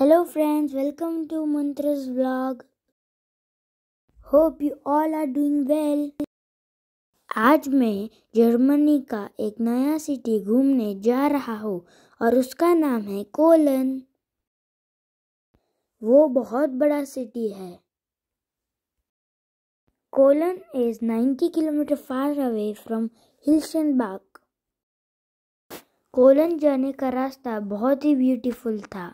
Hello friends, welcome to Mantra's vlog. Hope you all are doing well. आज मैं Germany का एक नया सिटी घूमने जा रहा हूँ और उसका नाम है कोलन वो बहुत बड़ा सिटी है Cologne is 90 kilometre far away from Hilchenbach Cologne जाने का रास्ता बहुत ही ब्यूटीफुल था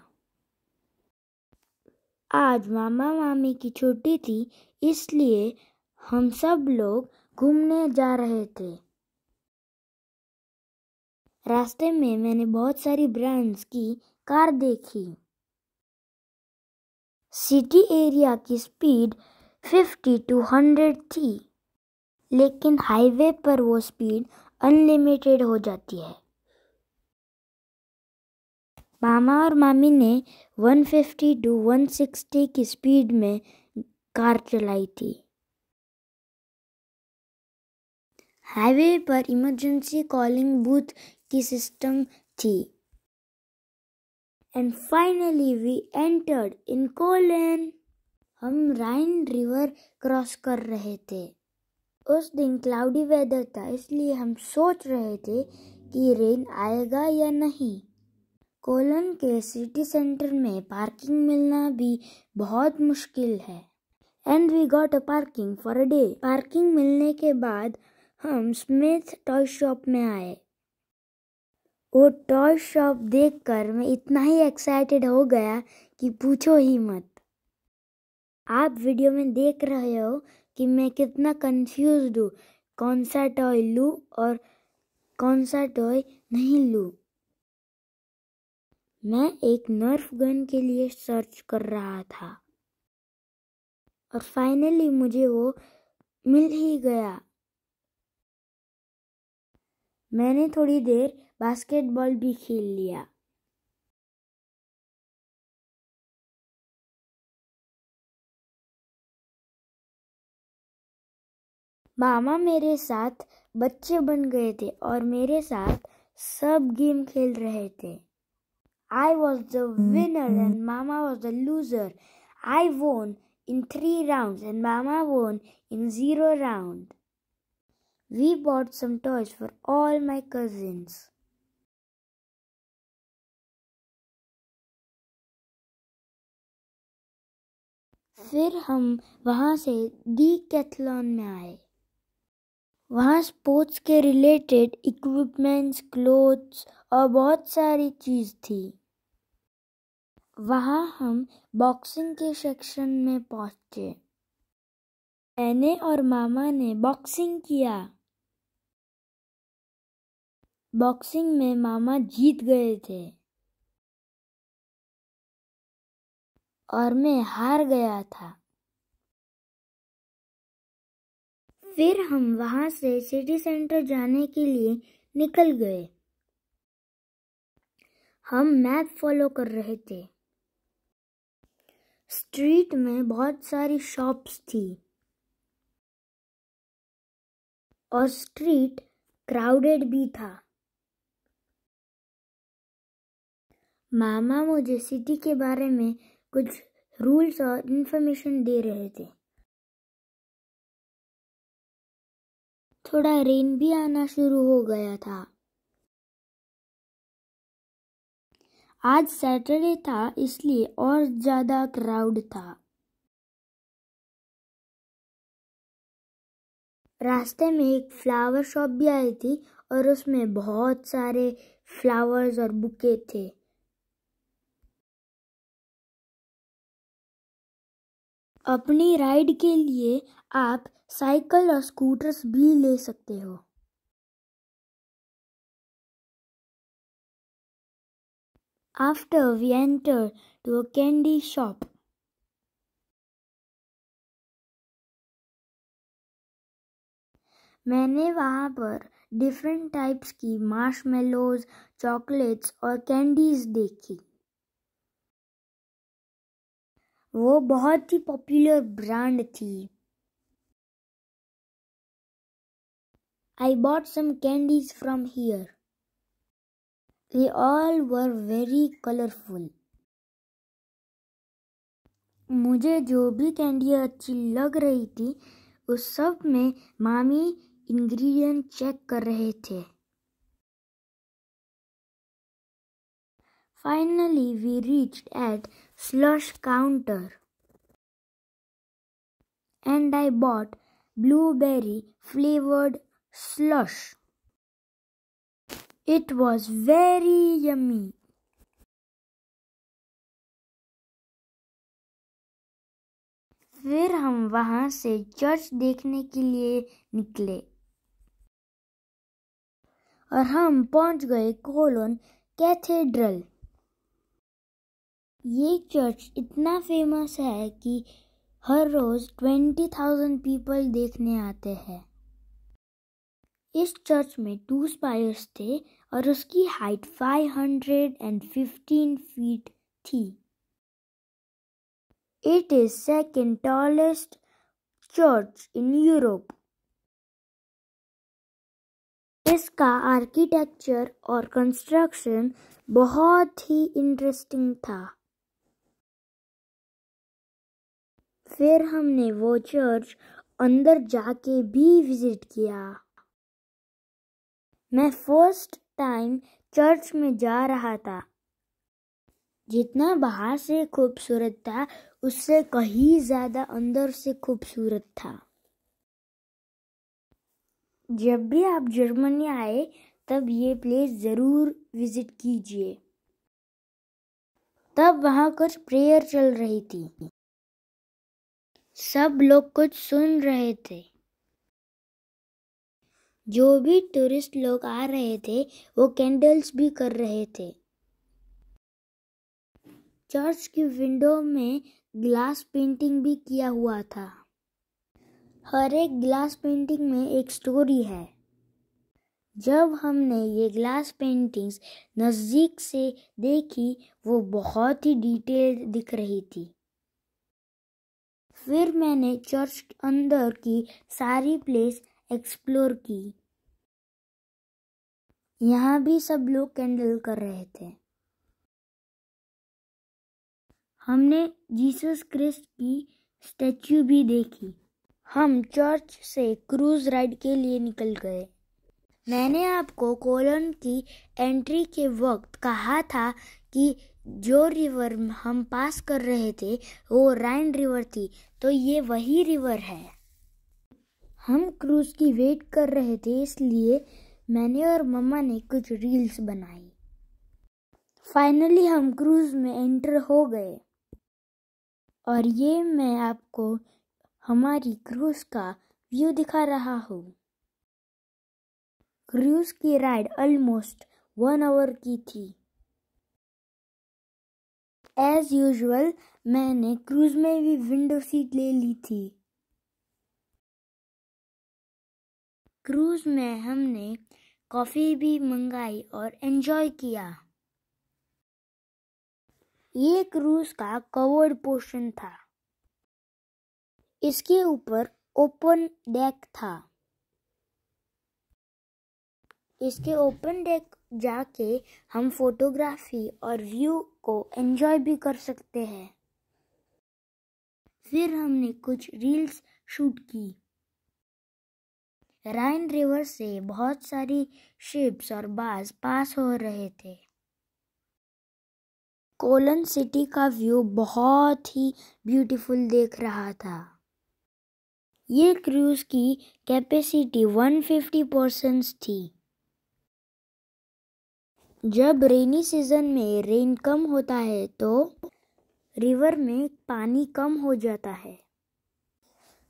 आज मामा मामी की छुट्टी थी इसलिए हम सब लोग घूमने जा रहे थे रास्ते में मैंने बहुत सारी ब्रांड्स की कार देखी सिटी एरिया की स्पीड 50 टू 100 थी लेकिन हाईवे पर वो स्पीड अनलिमिटेड हो जाती है मामा और मामी ने 150 टू 160 की स्पीड में कार चलाई थी हाईवे पर इमरजेंसी कॉलिंग बूथ की सिस्टम थी and finally we entered in Cologne हम राइन रिवर क्रॉस कर रहे थे उस दिन क्लाउडी वेदर था इसलिए हम सोच रहे थे कि रेन आएगा या नहीं कोलन के सिटी सेंटर में पार्किंग मिलना भी बहुत मुश्किल है and we got a parking for a day parking मिलने के बाद हम स्मिथ टॉय शॉप में आए वो टॉय शॉप देखकर मैं इतना ही एक्साइटेड हो गया कि पूछो ही मत आप वीडियो में देख रहे हो कि मैं कितना कंफ्यूज्ड हूँ कौन सा टॉय लूँ और कौन सा टॉय नहीं लूँ मैं एक नर्फ गन के लिए सर्च कर रहा था और फाइनली मुझे वो मिल ही गया मैंने थोड़ी देर बास्केटबॉल भी खेल लिया मामा मेरे साथ बच्चे बन गए थे और मेरे साथ सब गेम खेल रहे थे I was the winner and mm-hmm. Mama was the loser. I won in three rounds and Mama won in zero round. We bought some toys for all my cousins. फिर हम वहाँ से दी कैथलॉन में आए वहाँ स्पोर्ट्स के रिलेटेड इक्विपमेंट्स क्लोथ्स और बहुत सारी चीज़ थी वहाँ हम बॉक्सिंग के सेक्शन में पहुंचे मैंने और मामा ने बॉक्सिंग किया बॉक्सिंग में मामा जीत गए थे और मैं हार गया था फिर हम वहाँ से सिटी सेंटर जाने के लिए निकल गए हम मैप फॉलो कर रहे थे स्ट्रीट में बहुत सारी शॉप्स थी और स्ट्रीट क्राउडेड भी था मामा मुझे सिटी के बारे में कुछ रूल्स और इन्फॉर्मेशन दे रहे थे थोड़ा रेन भी आना शुरू हो गया था आज सैटरडे था इसलिए और ज़्यादा क्राउड था रास्ते में एक फ्लावर शॉप भी आई थी और उसमें बहुत सारे फ्लावर्स और बुके थे अपनी राइड के लिए आप साइकिल और स्कूटर्स भी ले सकते हो after we entered to a candy shop. मैंने वहां पर different types की marshmallows, chocolates और candies देखी। वो बहुत ही popular brand I bought some candies from here. They all were very colorful. मुझे जो भी कैंडी अच्छी लग रही थी उस सब में मामी इंग्रेडिएंट चेक कर रहे थे finally we reach at slush counter and I bought blueberry flavoured slush It was very yummy. फिर हम वहां से चर्च देखने के लिए निकले और हम पहुंच गए कोलोन कैथेड्रल ये चर्च इतना फेमस है कि हर रोज़ ट्वेंटी थाउजेंड पीपल देखने आते हैं इस चर्च में टू स्पायर्स थे और उसकी हाइट 515 फीट थी it is second tallest church in Europe इसका आर्किटेक्चर और कंस्ट्रक्शन बहुत ही इंटरेस्टिंग था फिर हमने वो चर्च अंदर जाके भी विजिट किया मैं फर्स्ट टाइम चर्च में जा रहा था जितना बाहर से खूबसूरत था उससे कहीं ज़्यादा अंदर से खूबसूरत था जब भी आप जर्मनी आए तब ये प्लेस ज़रूर विज़िट कीजिए तब वहाँ कुछ प्रेयर चल रही थी सब लोग कुछ सुन रहे थे जो भी टूरिस्ट लोग आ रहे थे वो कैंडल्स भी कर रहे थे चर्च की विंडो में ग्लास पेंटिंग भी किया हुआ था हर एक ग्लास पेंटिंग में एक स्टोरी है जब हमने ये ग्लास पेंटिंग्स नज़दीक से देखी वो बहुत ही डिटेल दिख रही थी फिर मैंने चर्च अंदर की सारी प्लेस एक्सप्लोर की यहाँ भी सब लोग कैंडल कर रहे थे हमने जीसस क्रिस्ट की स्टैचू भी देखी हम चर्च से क्रूज राइड के लिए निकल गए मैंने आपको कोलन की एंट्री के वक्त कहा था कि जो रिवर हम पास कर रहे थे वो राइन रिवर थी तो ये वही रिवर है हम क्रूज की वेट कर रहे थे इसलिए मैंने और मम्मा ने कुछ रील्स बनाई फाइनली हम क्रूज में एंटर हो गए और ये मैं आपको हमारी क्रूज का व्यू दिखा रहा हूँ क्रूज की राइड ऑलमोस्ट वन आवर की थी एज यूजल मैंने क्रूज में भी विंडो सीट ले ली थी क्रूज़ में हमने कॉफ़ी भी मंगाई और एंजॉय किया ये क्रूज़ का कवर्ड पोर्शन था इसके ऊपर ओपन डेक था इसके ओपन डेक जाके हम फोटोग्राफी और व्यू को एंजॉय भी कर सकते हैं फिर हमने कुछ रील्स शूट की राइन रिवर से बहुत सारी शिप्स और बास पास हो रहे थे कोलन सिटी का व्यू बहुत ही ब्यूटीफुल देख रहा था ये क्रूज़ की कैपेसिटी 150 परसेंट थी जब रेनी सीजन में रेन कम होता है तो रिवर में पानी कम हो जाता है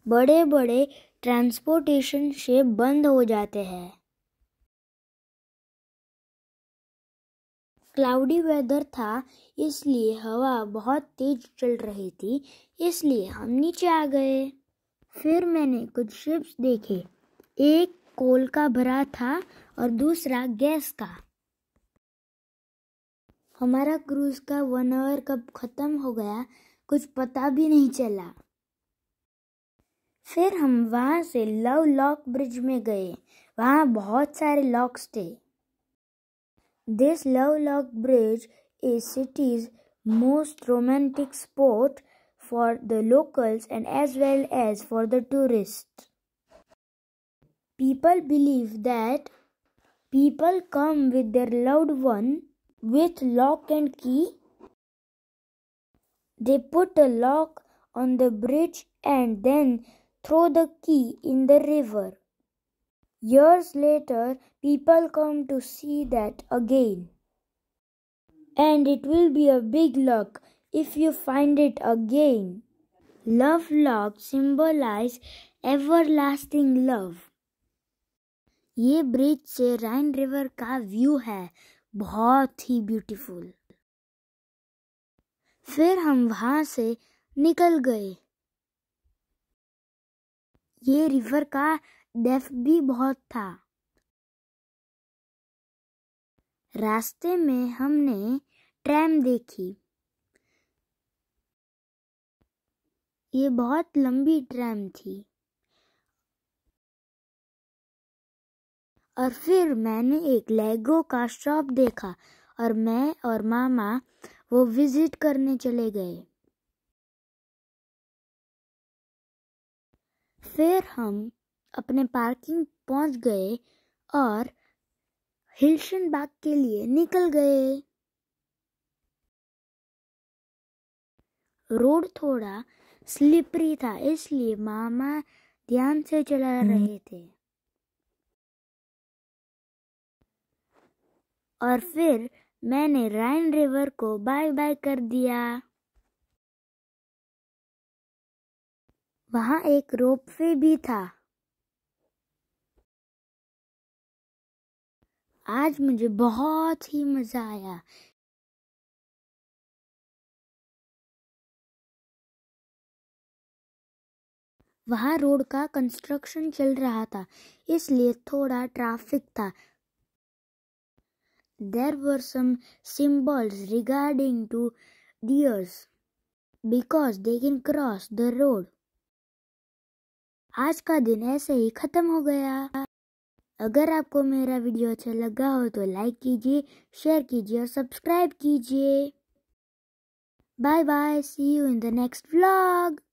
बड़े बड़े ट्रांसपोर्टेशन से बंद हो जाते हैं क्लाउडी वेदर था इसलिए हवा बहुत तेज चल रही थी इसलिए हम नीचे आ गए फिर मैंने कुछ शिप्स देखे एक कोल का भरा था और दूसरा गैस का हमारा क्रूज का वन आवर कब ख़त्म हो गया कुछ पता भी नहीं चला फिर हम वहाँ से लव लॉक ब्रिज में गए वहाँ बहुत सारे लॉक्स थे this love lock bridge is city's most romantic spot for the locals and as well as for the tourist people believe that people come with their loved one with lock and key they put a lock on the bridge and then throw the key in the river. Years later, people come to see that again. And it will be a big luck if you find it again. Love lock symbolize everlasting love. ये bridge से Rhine river का view है बहुत ही beautiful फिर हम वहाँ से निकल गए ये रिवर का डेफ भी बहुत था रास्ते में हमने ट्रैम देखी ये बहुत लंबी ट्रैम थी और फिर मैंने एक लेगो का शॉप देखा और मैं और मामा वो विजिट करने चले गए फिर हम अपने पार्किंग पहुंच गए और हिलशन बाग के लिए निकल गए रोड थोड़ा स्लिपरी था इसलिए मामा ध्यान से चला हम्म। रहे थे और फिर मैंने राइन रिवर को बाय बाय कर दिया वहाँ एक रोप वे भी था आज मुझे बहुत ही मज़ा आया वहाँ रोड का कंस्ट्रक्शन चल रहा था इसलिए थोड़ा ट्रैफिक था there were some symbols regarding to deers because they can cross the road आज का दिन ऐसे ही ख़त्म हो गया अगर आपको मेरा वीडियो अच्छा लगा हो तो लाइक कीजिए शेयर कीजिए और सब्सक्राइब कीजिए bye bye see you in the next vlog